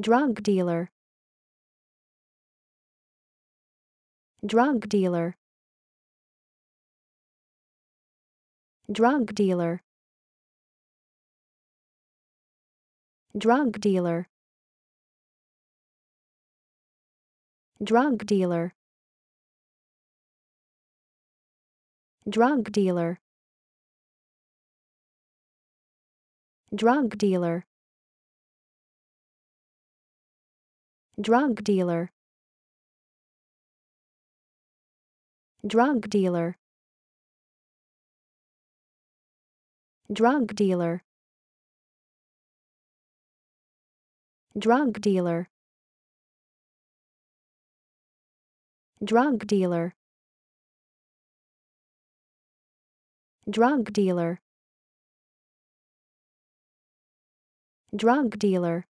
drug dealer drug dealer drug dealer drug dealer drug dealer drug dealer drug dealer drug dealer drug dealer drug dealer drug dealer drug dealer drug dealer drug dealer